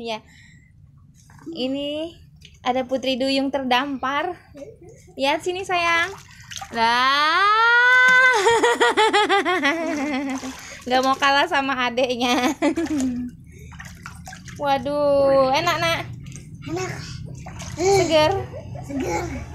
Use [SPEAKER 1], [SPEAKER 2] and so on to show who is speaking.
[SPEAKER 1] ya
[SPEAKER 2] ini
[SPEAKER 1] ada putri duyung terdampar lihat sini sayang lah nggak mau kalah sama adeknya waduh enak nak enak seger
[SPEAKER 3] seger